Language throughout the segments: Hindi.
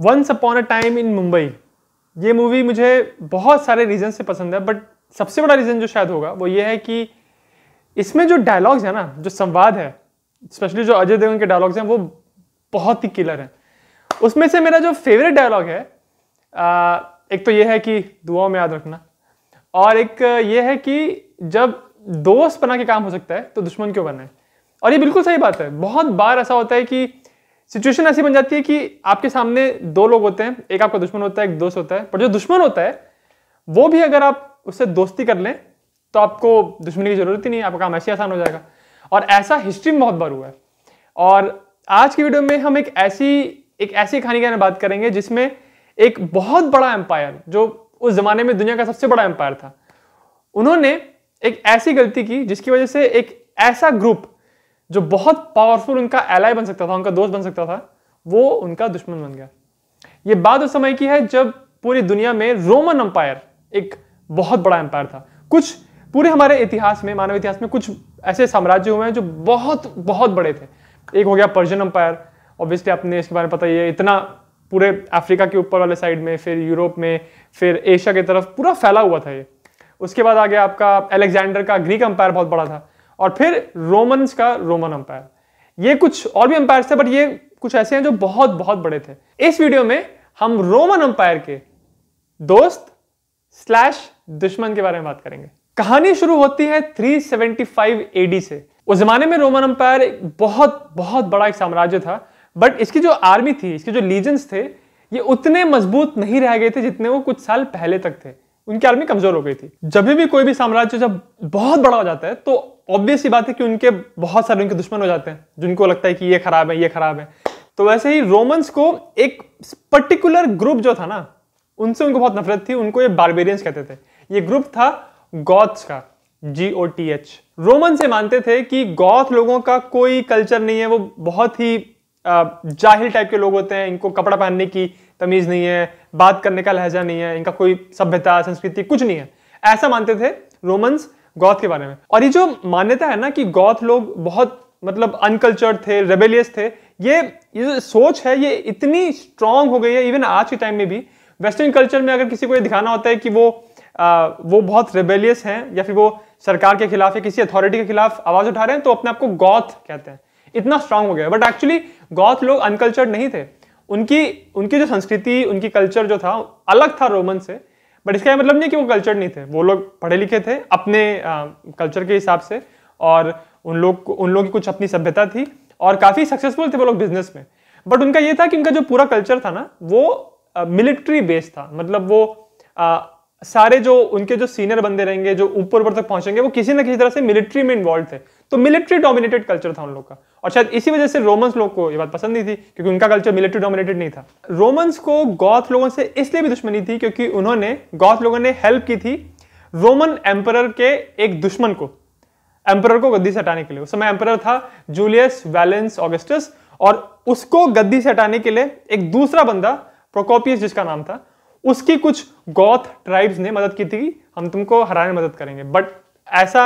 once upon a time in Mumbai ये मूवी मुझे बहुत सारे रीज़न से पसंद है बट सबसे बड़ा रीज़न जो शायद होगा वो ये है कि इसमें जो डायलॉग्स है ना जो संवाद है स्पेशली जो अजय देवगन के डायलॉग्स हैं वो बहुत ही किलर हैं उसमें से मेरा जो फेवरेट डायलॉग है आ, एक तो ये है कि दुआओं में याद रखना और एक ये है कि जब दोस्त बना के काम हो सकता है तो दुश्मन क्यों बनाए है और ये बिल्कुल सही बात है बहुत बार ऐसा होता है कि सिचुएशन ऐसी बन जाती है कि आपके सामने दो लोग होते हैं एक आपका दुश्मन होता है एक दोस्त होता है पर जो दुश्मन होता है वो भी अगर आप उससे दोस्ती कर लें तो आपको दुश्मनी की जरूरत ही नहीं आपका काम ऐसे आसान हो जाएगा और ऐसा हिस्ट्री में बहुत बार हुआ है और आज की वीडियो में हम एक ऐसी एक ऐसी कहानी के बारे में बात करेंगे जिसमें एक बहुत बड़ा एम्पायर जो उस जमाने में दुनिया का सबसे बड़ा एम्पायर था उन्होंने एक ऐसी गलती की जिसकी वजह से एक ऐसा ग्रुप जो बहुत पावरफुल उनका एलाय बन सकता था उनका दोस्त बन सकता था वो उनका दुश्मन बन गया ये बात उस समय की है जब पूरी दुनिया में रोमन अंपायर एक बहुत बड़ा एम्पायर था कुछ पूरे हमारे इतिहास में मानव इतिहास में कुछ ऐसे साम्राज्य हुए हैं जो बहुत बहुत बड़े थे एक हो गया पर्जियन अंपायर ऑब्वियसली आपने इसके बारे में पता ही है इतना पूरे अफ्रीका के ऊपर वाले साइड में फिर यूरोप में फिर एशिया की तरफ पूरा फैला हुआ था ये उसके बाद आ गया आपका अलेक्जेंडर का ग्रीक अंपायर बहुत बड़ा था और फिर रोमन का रोमन अंपायर ये कुछ और भी अंपायर थे बट ये कुछ ऐसे हैं जो बहुत बहुत बड़े थे इस वीडियो में हम रोमन अंपायर के दोस्त स्लैश दुश्मन के बारे में बात करेंगे कहानी शुरू होती है 375 एडी से उस जमाने में रोमन अंपायर एक बहुत बहुत बड़ा एक साम्राज्य था बट इसकी जो आर्मी थी इसके जो लीजेंस थे ये उतने मजबूत नहीं रह गए थे जितने वो कुछ साल पहले तक थे उनकी आर्मी कमजोर हो गई थी जब भी कोई भी साम्राज्य जब बहुत बड़ा हो जाता है तो ऑब्वियस ही बात है कि उनके बहुत सारे उनके दुश्मन हो जाते हैं जिनको लगता है कि ये खराब है ये खराब है तो वैसे ही रोमन्स को एक पर्टिकुलर ग्रुप जो था ना उनसे उनको बहुत नफरत थी उनको ये बारबेरियंस कहते थे ये ग्रुप था गॉथ्स का G O T H Roman से मानते थे कि गौथ लोगों का कोई कल्चर नहीं है वो बहुत ही जाहिल टाइप के लोग होते हैं इनको कपड़ा पहनने की तमीज नहीं है बात करने का लहजा नहीं है इनका कोई सभ्यता संस्कृति कुछ नहीं है ऐसा मानते थे रोमन्स गौथ के बारे में और ये जो मान्यता है ना कि गौथ लोग बहुत मतलब अनकल्चर्ड थे रेबेलियस थे ये ये सोच है ये इतनी स्ट्रांग हो गई है इवन आज के टाइम में भी वेस्टर्न कल्चर में अगर किसी को ये दिखाना होता है कि वो आ, वो बहुत रेबेलियस हैं या फिर वो सरकार के खिलाफ या किसी अथॉरिटी के खिलाफ आवाज उठा रहे हैं तो अपने आप को गौथ कहते हैं इतना स्ट्रांग हो गया बट एक्चुअली गौथ लोग अनकल्चर्ड नहीं थे उनकी उनकी जो संस्कृति उनकी कल्चर जो था अलग था रोमन से बट इसका मतलब नहीं कि वो कल्चर नहीं थे वो लोग पढ़े लिखे थे अपने कल्चर के हिसाब से और उन लोग उन लोगों की कुछ अपनी सभ्यता थी और काफ़ी सक्सेसफुल थे वो लोग बिजनेस में बट उनका ये था कि उनका जो पूरा कल्चर था ना वो मिलिट्री बेस्ड था मतलब वो आ, सारे जो उनके जो सीनियर बंदे रहेंगे जो ऊपर ऊपर तक पहुंचेंगे वो किसी ना किसी तरह से मिलिट्री में इन्वॉल्व थे तो मिलिट्री डोमिनेटेड कल्चर था उन लोग का और शायद इसी वजह से रोमन्स लोग को ये बात पसंद नहीं थी क्योंकि उनका कल्चर मिलिट्री डोमिनेटेड नहीं था रोमन्स को गौथ लोगों से इसलिए भी दुश्मनी थी क्योंकि उन्होंने गौथ लोगों ने हेल्प की थी रोमन एम्पर के एक दुश्मन को एम्पर को गद्दी से हटाने के लिए उस समय एम्पर था जूलियस वैलेंस ऑगस्टस और उसको गद्दी से हटाने के लिए एक दूसरा बंदा प्रोकोपियस जिसका नाम था उसकी कुछ गौथ ट्राइब्स ने मदद की थी हम तुमको हराने में मदद करेंगे बट ऐसा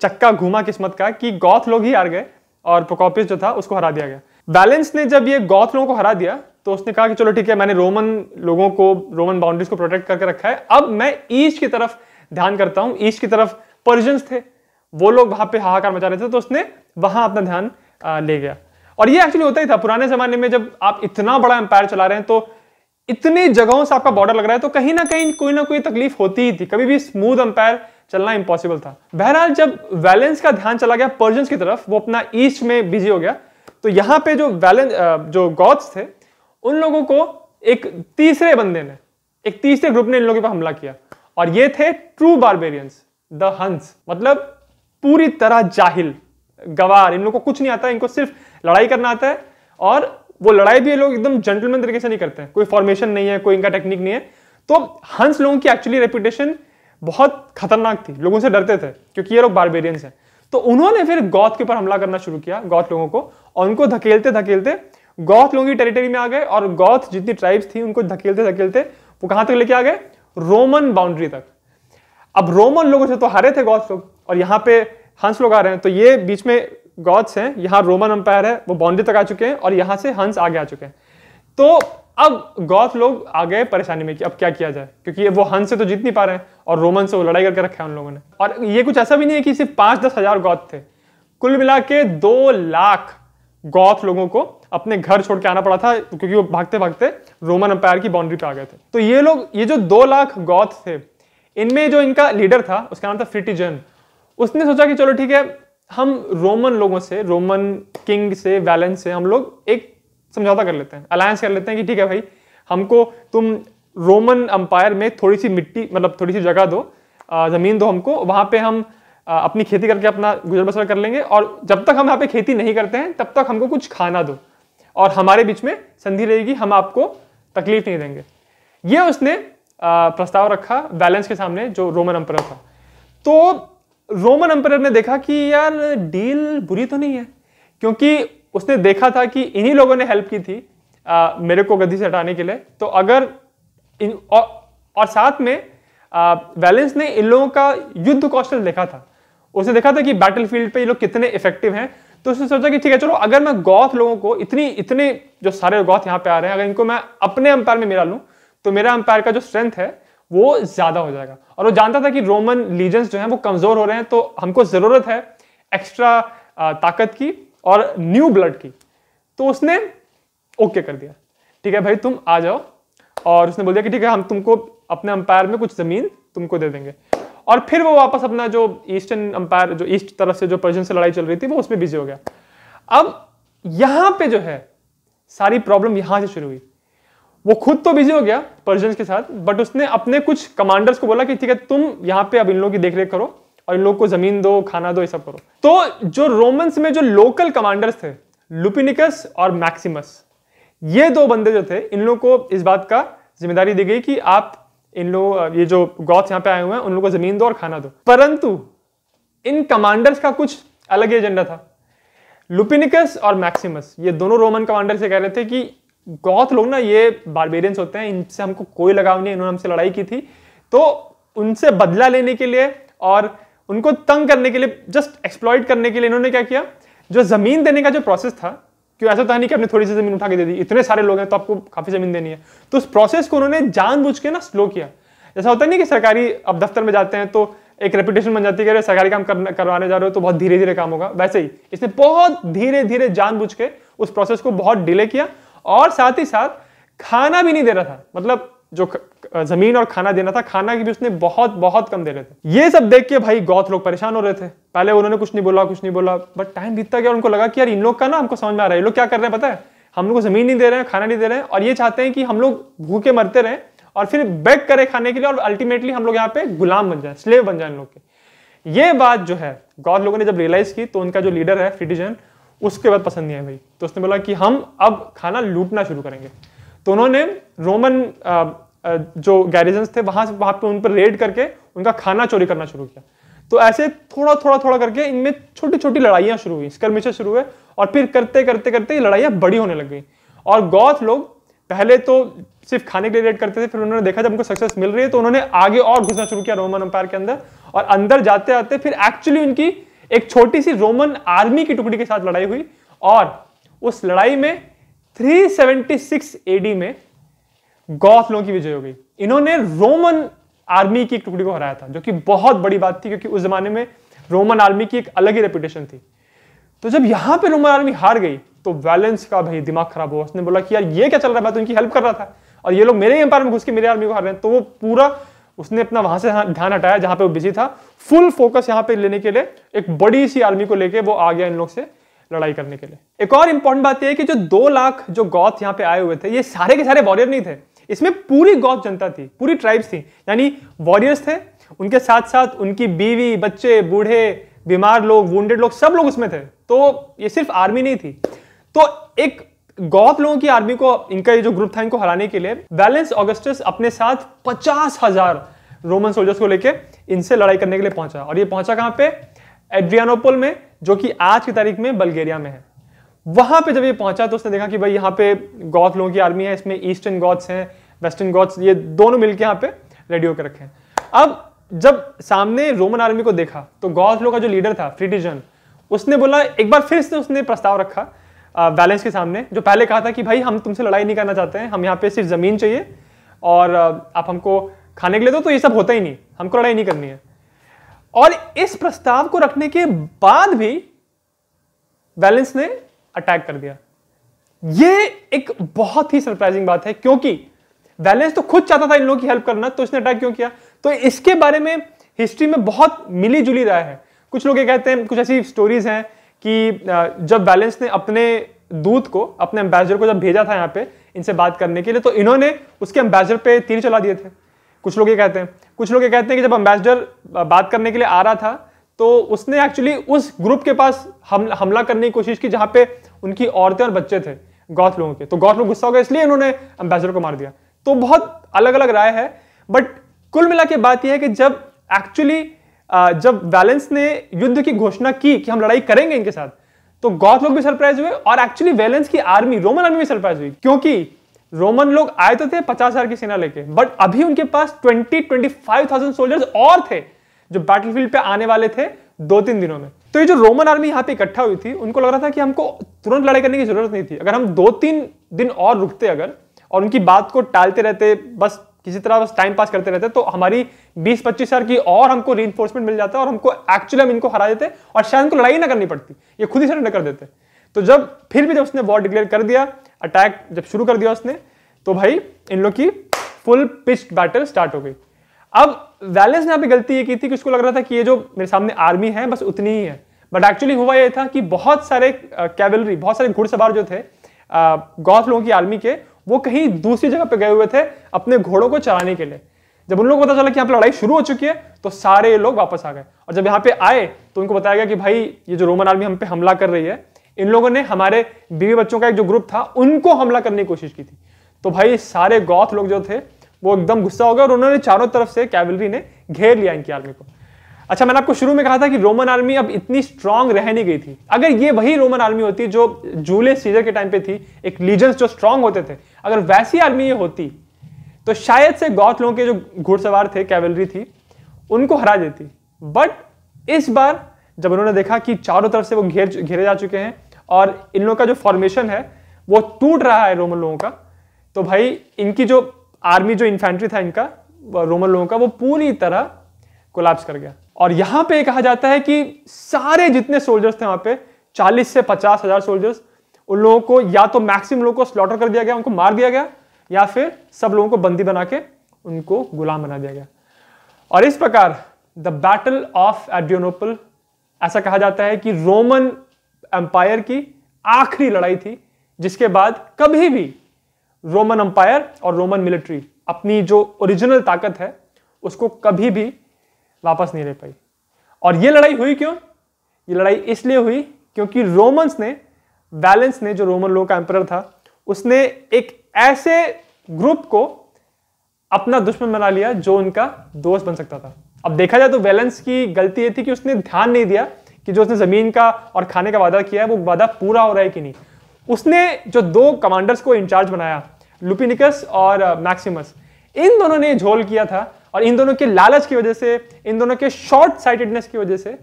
चक्का घूमा किस्मत का कि गौथ लोग ही हार गए और प्रोकोपिस जो था उसको हरा दिया गया बैलेंस ने जब ये गौथ लोगों को हरा दिया तो उसने कहा कि चलो ठीक है मैंने रोमन लोगों को रोमन बाउंड्रीज को प्रोटेक्ट करके रखा है अब मैं ईस्ट की तरफ ध्यान करता हूँ ईस्ट की तरफ पर्जियंस थे वो लोग वहां पे हाहाकार मचा रहे थे तो उसने वहां अपना ध्यान ले गया और ये एक्चुअली होता ही था पुराने जमाने में जब आप इतना बड़ा एम्पायर चला रहे हैं तो इतनी जगहों से आपका बॉर्डर लग रहा है तो कहीं ना कहीं कोई ना कोई तकलीफ होती ही थी कभी भी स्मूथ एम्पायर चलना इम्पॉसिबल था बहरहाल जब वैलेंस का ध्यान चला गया पर्जन की तरफ वो अपना ईस्ट में बिजी हो गया तो यहां पे जो वैलेंस जो गॉड्स थे उन लोगों को एक तीसरे बंदे ने एक तीसरे ग्रुप ने इन लोगों पर हमला किया और ये थे ट्रू बारबेरियंस द हंस मतलब पूरी तरह जाहिल गवार इन लोगों को कुछ नहीं आता इनको सिर्फ लड़ाई करना आता है और वो लड़ाई भी ये लोग एकदम जेंटलमैन तरीके से नहीं करते कोई फॉर्मेशन नहीं है कोई इनका टेक्निक नहीं है तो हंस लोगों की एक्चुअली रेपुटेशन बहुत खतरनाक थी लोगों से डरते थे क्योंकि ये लोग बारबेरियंस हैं तो उन्होंने फिर गौत के ऊपर हमला करना शुरू किया गौत लोगों को और उनको धकेलते धकेलते गौत लोगों की टेरिटरी में आ गए और गौत जितनी ट्राइब्स थी उनको धकेलते धकेलते वो कहां तक लेके आ गए रोमन बाउंड्री तक अब रोमन लोगों से तो हारे थे गौत लोग और यहाँ पे हंस लोग आ रहे हैं तो ये बीच में गौत्स हैं यहाँ रोमन अंपायर है वो बाउंड्री तक आ चुके हैं और यहाँ से हंस आगे आ चुके हैं तो अब गौथ लोग आ गए परेशानी में कि अब क्या किया जाए क्योंकि वो हंस से तो जीत नहीं पा रहे हैं और रोमन से वो लड़ाई करके रखा है उन लोगों ने और ये कुछ ऐसा भी नहीं है कि सिर्फ पांच दस हज़ार गौथ थे कुल मिला के दो लाख गौथ लोगों को अपने घर छोड़ के आना पड़ा था क्योंकि वो भागते भागते रोमन अंपायर की बाउंड्री पे आ गए थे तो ये लोग ये जो दो लाख गौथ थे इनमें जो इनका लीडर था उसका नाम था फ्रिटिजन उसने सोचा कि चलो ठीक है हम रोमन लोगों से रोमन किंग से वैलेंस से हम लोग एक समझौता कर लेते हैं अलायंस कर लेते हैं कि ठीक है भाई हमको तुम रोमन अंपायर में थोड़ी सी मिट्टी मतलब थोड़ी सी जगह दो ज़मीन दो हमको वहाँ पे हम अपनी खेती करके अपना गुजर बसर कर लेंगे और जब तक हम यहाँ पे खेती नहीं करते हैं तब तक हमको कुछ खाना दो और हमारे बीच में संधि रहेगी हम आपको तकलीफ नहीं देंगे ये उसने प्रस्ताव रखा बैलेंस के सामने जो रोमन अम्पर था तो रोमन अम्पर ने देखा कि यार डील बुरी तो नहीं है क्योंकि उसने देखा था कि इन्हीं लोगों ने हेल्प की थी आ, मेरे को गद्दी से हटाने के लिए तो अगर इन और, और साथ में वैलेंस ने इन लोगों का युद्ध कौशल देखा था उसने देखा था कि बैटल फील्ड ये लोग कितने इफेक्टिव हैं तो उसने सोचा कि ठीक है चलो अगर मैं गौथ लोगों को इतनी इतने जो सारे गौथ यहाँ पे आ रहे हैं अगर इनको मैं अपने अंपायर में मिला लूँ तो मेरा अंपायर का जो स्ट्रेंथ है वो ज़्यादा हो जाएगा और वो जानता था कि रोमन लीजेंस जो हैं वो कमज़ोर हो रहे हैं तो हमको ज़रूरत है एक्स्ट्रा ताकत की और न्यू ब्लड की तो उसने ओके कर दिया ठीक है भाई तुम आ जाओ और उसने बोल दिया कि ठीक है हम तुमको अपने अंपायर में कुछ ज़मीन तुमको दे देंगे और फिर वो वापस अपना जो ईस्टर्न अंपायर जो ईस्ट तरफ से जो पर्जन से लड़ाई चल रही थी वो उसमें बिजी हो गया अब यहां पे जो है सारी प्रॉब्लम यहां से शुरू हुई वो खुद तो बिजी हो गया पर्जन के साथ बट उसने अपने कुछ कमांडर्स को बोला कि ठीक है तुम यहां पे अब इन लोगों की देखरेख करो और इन लोग को जमीन दो खाना दो ये सब करो तो जो रोमन्स में जो लोकल कमांडर्स थे लुपिनिकस और मैक्सिमस ये दो बंदे जो थे इन लोग को इस बात का जिम्मेदारी दी गई कि आप इन लोग ये जो गौथ यहाँ पे आए हुए हैं उन लोगों को जमीन दो और खाना दो परंतु इन कमांडर्स का कुछ अलग ही एजेंडा था लुपिनिकस और मैक्सिमस ये दोनों रोमन कमांडर से कह रहे थे कि गौथ लोग ना ये बारबेरियंस होते हैं इनसे हमको कोई लगाव नहीं इन्होंने हमसे लड़ाई की थी तो उनसे बदला लेने के लिए और उनको तंग करने के लिए जस्ट एक्सप्लॉइट करने के लिए इन्होंने क्या किया जो जमीन देने का जो प्रोसेस था क्यों ऐसा था नहीं कि आपने थोड़ी सी जमीन उठा के दे दी इतने सारे लोग हैं तो आपको काफी जमीन देनी है तो उस प्रोसेस को उन्होंने जानबूझ के ना स्लो किया ऐसा होता नहीं कि सरकारी अब दफ्तर में जाते हैं तो एक रेपुटेशन बन जाती है कि सरकारी काम करवाने जा रहे हो तो बहुत धीरे धीरे काम होगा वैसे ही इसने बहुत धीरे धीरे जानबूझ के उस प्रोसेस को बहुत डिले किया और साथ ही साथ खाना भी नहीं दे रहा था मतलब जो जमीन और खाना देना था खाना की भी उसने बहुत बहुत कम देने थे ये सब देख के भाई गौत लोग परेशान हो रहे थे पहले उन्होंने कुछ नहीं बोला कुछ नहीं बोला बट टाइम बीतता गया उनको लगा कि यार इन लोग का ना हमको समझ में आ रहा है ये लोग क्या कर रहे हैं पता है हम लोग को जमीन नहीं दे रहे हैं खाना नहीं दे रहे हैं और ये चाहते हैं कि हम लोग भूखे मरते रहे और फिर बैक करें खाने के लिए और अल्टीमेटली हम लोग यहाँ पे गुलाम बन जाए स्लेव बन जाए इन लोग के ये बात जो है गौर लोगों ने जब रियलाइज की तो उनका जो लीडर है फिटिजन उसके बाद पसंद नहीं है भाई तो उसने बोला कि हम अब खाना लूटना शुरू करेंगे तो उन्होंने रोमन जो गैरिजन थे वहां से वहां पर उन पर रेड करके उनका खाना चोरी करना शुरू किया तो ऐसे थोड़ा थोड़ा थोड़ा करके इनमें छोटी छोटी लड़ाइयाँ शुरू हुई स्कर्मिश शुरू हुए और फिर करते करते करते लड़ाइयां लड़ाइयाँ बड़ी होने लग गई और गौथ लोग पहले तो सिर्फ खाने के लिए रेड करते थे फिर उन्होंने देखा जब उनको सक्सेस मिल रही है तो उन्होंने आगे और घुसना शुरू किया रोमन अंपायर के अंदर और अंदर जाते आते फिर एक्चुअली उनकी एक छोटी सी रोमन आर्मी की टुकड़ी के साथ लड़ाई हुई और उस लड़ाई में 376 एडी में गौथ लोगों की विजय हो गई इन्होंने रोमन आर्मी की एक टुकड़ी को हराया था जो कि बहुत बड़ी बात थी क्योंकि उस जमाने में रोमन आर्मी की एक अलग ही रेपुटेशन थी तो जब यहां पे रोमन आर्मी हार गई तो वैलेंस का भाई दिमाग खराब हुआ उसने बोला कि यार ये क्या चल रहा है मैं तो इनकी हेल्प कर रहा था और ये लोग मेरे ही एम्पायर में घुस के मेरे आर्मी को हार रहे हैं तो वो पूरा उसने अपना वहां से ध्यान हटाया जहां पे वो बिजी था फुल फोकस यहां पे लेने के लिए एक बड़ी सी आर्मी को लेके वो आ गया इन लोग से लड़ाई करने के लिए एक और इंपॉर्टेंट बात यह है कि जो दो लाख जो गौथ यहाँ पे आए हुए थे ये सारे के सारे वॉरियर नहीं थे इसमें पूरी गौत जनता थी पूरी ट्राइब्स थी यानी वॉरियर्स थे उनके साथ साथ उनकी बीवी बच्चे बूढ़े बीमार लोग वेड लोग सब लोग उसमें थे तो ये सिर्फ आर्मी नहीं थी तो एक गौत लोगों की आर्मी को इनका ये जो ग्रुप था इनको हराने के लिए वैलेंस ऑगस्टस अपने साथ पचास हजार रोमन सोल्जर्स को लेकर इनसे लड़ाई करने के लिए पहुंचा और ये पहुंचा कहां पे एड्रियानोपोल में जो कि आज की तारीख में बल्गेरिया में है वहां पे जब ये पहुंचा तो उसने देखा कि भाई यहाँ पे गौत लोगों की आर्मी है इसमें ईस्टर्न गौत्स हैं वेस्टर्न गॉड्स ये दोनों मिलके यहाँ पे रेडी होकर रखे हैं अब जब सामने रोमन आर्मी को देखा तो गॉड्स लोग का जो लीडर था फ्रिटिजन उसने बोला एक बार फिर से उसने प्रस्ताव रखा बैलेंस के सामने जो पहले कहा था कि भाई हम तुमसे लड़ाई नहीं करना चाहते हैं हम यहाँ पे सिर्फ ज़मीन चाहिए और आप हमको खाने के लिए दो तो ये सब होता ही नहीं हमको लड़ाई नहीं करनी है और इस प्रस्ताव को रखने के बाद भी बैलेंस ने अटैक कर दिया ये एक बहुत ही सरप्राइजिंग बात है क्योंकि वैलेंस तो खुद चाहता था इन लोगों की हेल्प करना तो इसने अटैक क्यों किया तो इसके बारे में हिस्ट्री में बहुत मिली जुली राय है कुछ लोग ये कहते हैं कुछ ऐसी स्टोरीज हैं कि जब बैलेंस ने अपने दूत को अपने एम्बेसडर को जब भेजा था यहाँ पे इनसे बात करने के लिए तो इन्होंने उसके एम्बेसडर पे तीर चला दिए थे कुछ लोग ये कहते हैं कुछ लोग ये कहते हैं कि जब एम्बेसडर बात करने के लिए आ रहा था तो उसने एक्चुअली उस ग्रुप के पास हम, हमला करने की कोशिश की जहाँ पे उनकी औरतें और बच्चे थे गौथ लोगों के तो गौथ लोग गुस्सा हो गए इसलिए उन्होंने एम्बेसडर को मार दिया तो बहुत अलग अलग राय है बट कुल मिला के बात यह है कि जब एक्चुअली जब वैलेंस ने युद्ध की घोषणा की कि हम लड़ाई करेंगे इनके साथ तो गौथ लोग भी सरप्राइज हुए और एक्चुअली वैलेंस की आर्मी रोमन आर्मी भी सरप्राइज हुई क्योंकि रोमन लोग आए तो थे पचास हजार की सेना लेके बट अभी उनके पास twenty twenty five thousand soldiers और थे जो बैटलफील्ड पे आने वाले थे दो तीन दिनों में तो ये जो रोमन आर्मी यहाँ पे इकट्ठा हुई थी उनको लग रहा था कि हमको तुरंत लड़ाई करने की जरूरत नहीं थी अगर हम दो तीन दिन और रुकते अगर और उनकी बात को टालते रहते बस किसी तरह बस टाइम पास करते रहते तो हमारी 20-25 साल की और हमको री मिल जाता है और हमको एक्चुअली हम इनको हरा देते और शायद उनको लड़ाई ना करनी पड़ती ये खुद ही सर कर देते तो जब फिर भी जब उसने वॉर डिक्लेयर कर दिया अटैक जब शुरू कर दिया उसने तो भाई इन लोग की फुल पिच बैटल स्टार्ट हो गई अब वैलेंस ने अभी गलती ये की थी कि उसको लग रहा था कि ये जो मेरे सामने आर्मी है बस उतनी ही है बट एक्चुअली हुआ ये था कि बहुत सारे कैवलरी बहुत सारे घुड़सवार जो थे गौस लोगों की आर्मी के वो कहीं दूसरी जगह पे गए हुए थे अपने घोड़ों को चलाने के लिए जब उन लोगों को पता चला कि यहाँ पे लड़ाई शुरू हो चुकी है तो सारे लोग वापस आ गए और जब यहाँ पे आए तो उनको बताया गया कि भाई ये जो रोमन आर्मी हम पे हमला कर रही है इन लोगों ने हमारे बीवी बच्चों का एक जो ग्रुप था उनको हमला करने की कोशिश की थी तो भाई सारे गौथ लोग जो थे वो एकदम गुस्सा हो गए और उन्होंने चारों तरफ से कैवलरी ने घेर लिया इनकी आर्मी को अच्छा मैंने आपको शुरू में कहा था कि रोमन आर्मी अब इतनी स्ट्रांग रह नहीं गई थी अगर ये वही रोमन आर्मी होती जो जूले सीजर के टाइम पे थी एक लीजेंस जो स्ट्रांग होते थे अगर वैसी आर्मी ये होती तो शायद से गौत लोगों के जो घुड़सवार थे कैवलरी थी उनको हरा देती बट इस बार जब उन्होंने देखा कि चारों तरफ से वो घेर घेरे जा चुके हैं और इन लोगों का जो फॉर्मेशन है वो टूट रहा है रोमन लोगों का तो भाई इनकी जो आर्मी जो इन्फेंट्री था इनका रोमन लोगों का वो पूरी तरह कोलैप्स कर गया और यहां पे कहा जाता है कि सारे जितने सोल्जर्स थे वहां पे 40 से पचास हजार सोल्जर्स उन लोगों को या तो मैक्सिमम लोगों को स्लॉटर कर दिया गया उनको मार दिया गया या फिर सब लोगों को बंदी बना के उनको गुलाम बना दिया गया और इस प्रकार द बैटल ऑफ एडियोनोपल ऐसा कहा जाता है कि रोमन एम्पायर की आखिरी लड़ाई थी जिसके बाद कभी भी रोमन एम्पायर और रोमन मिलिट्री अपनी जो ओरिजिनल ताकत है उसको कभी भी वापस नहीं ले पाई और ये लड़ाई हुई क्यों ये लड़ाई इसलिए हुई क्योंकि रोमन्स ने बैलेंस ने जो रोमन लोग का एम्पर था उसने एक ऐसे ग्रुप को अपना दुश्मन बना लिया जो उनका दोस्त बन सकता था अब देखा जाए तो बैलेंस की गलती ये थी कि उसने ध्यान नहीं दिया कि जो उसने जमीन का और खाने का वादा किया है वो वादा पूरा हो रहा है कि नहीं उसने जो दो कमांडर्स को इंचार्ज बनाया लुपिनिकस और मैक्सिमस uh, इन दोनों ने झोल किया था और इन दोनों के लालच की वजह से इन दोनों के शॉर्ट साइटेडनेस की वजह से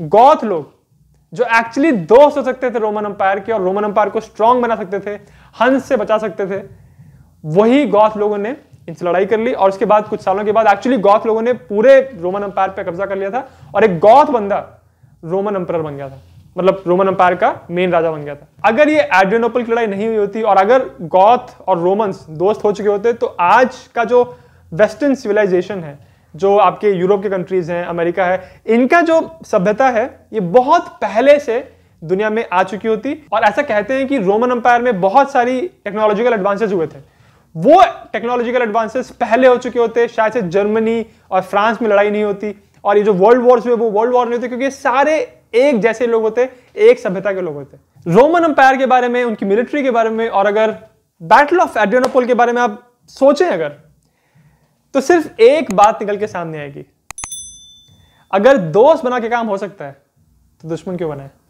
गौथ लोग जो एक्चुअली दोस्त हो सकते थे रोमन अंपायर के और रोमन अंपायर को स्ट्रांग बना सकते थे हंस से बचा सकते थे वही गौथ लोगों ने इनसे लड़ाई कर ली और उसके बाद कुछ सालों के बाद एक्चुअली गौथ लोगों ने पूरे रोमन अंपायर पर कब्जा कर लिया था और एक गौथ बंदा रोमन अंपायर बन गया था मतलब रोमन अंपायर का मेन राजा बन गया था अगर ये एड्रेनोपल की लड़ाई नहीं हुई होती और अगर गौथ और रोमन दोस्त हो चुके होते तो आज का जो वेस्टर्न सिविलाइजेशन है जो आपके यूरोप के कंट्रीज हैं अमेरिका है इनका जो सभ्यता है ये बहुत पहले से दुनिया में आ चुकी होती और ऐसा कहते हैं कि रोमन अंपायर में बहुत सारी टेक्नोलॉजिकल एडवांसेस हुए थे वो टेक्नोलॉजिकल एडवांसेस पहले हो चुके होते शायद से जर्मनी और फ्रांस में लड़ाई नहीं होती और ये जो वर्ल्ड वॉर्स हुए वो वर्ल्ड वॉर नहीं होते क्योंकि सारे एक जैसे लोग होते एक सभ्यता के लोग होते रोमन अंपायर के बारे में उनकी मिलिट्री के बारे में और अगर बैटल ऑफ एडियोनोपोल के बारे में आप सोचें अगर तो सिर्फ एक बात निकल के सामने आएगी अगर दोस्त बना के काम हो सकता है तो दुश्मन क्यों बनाए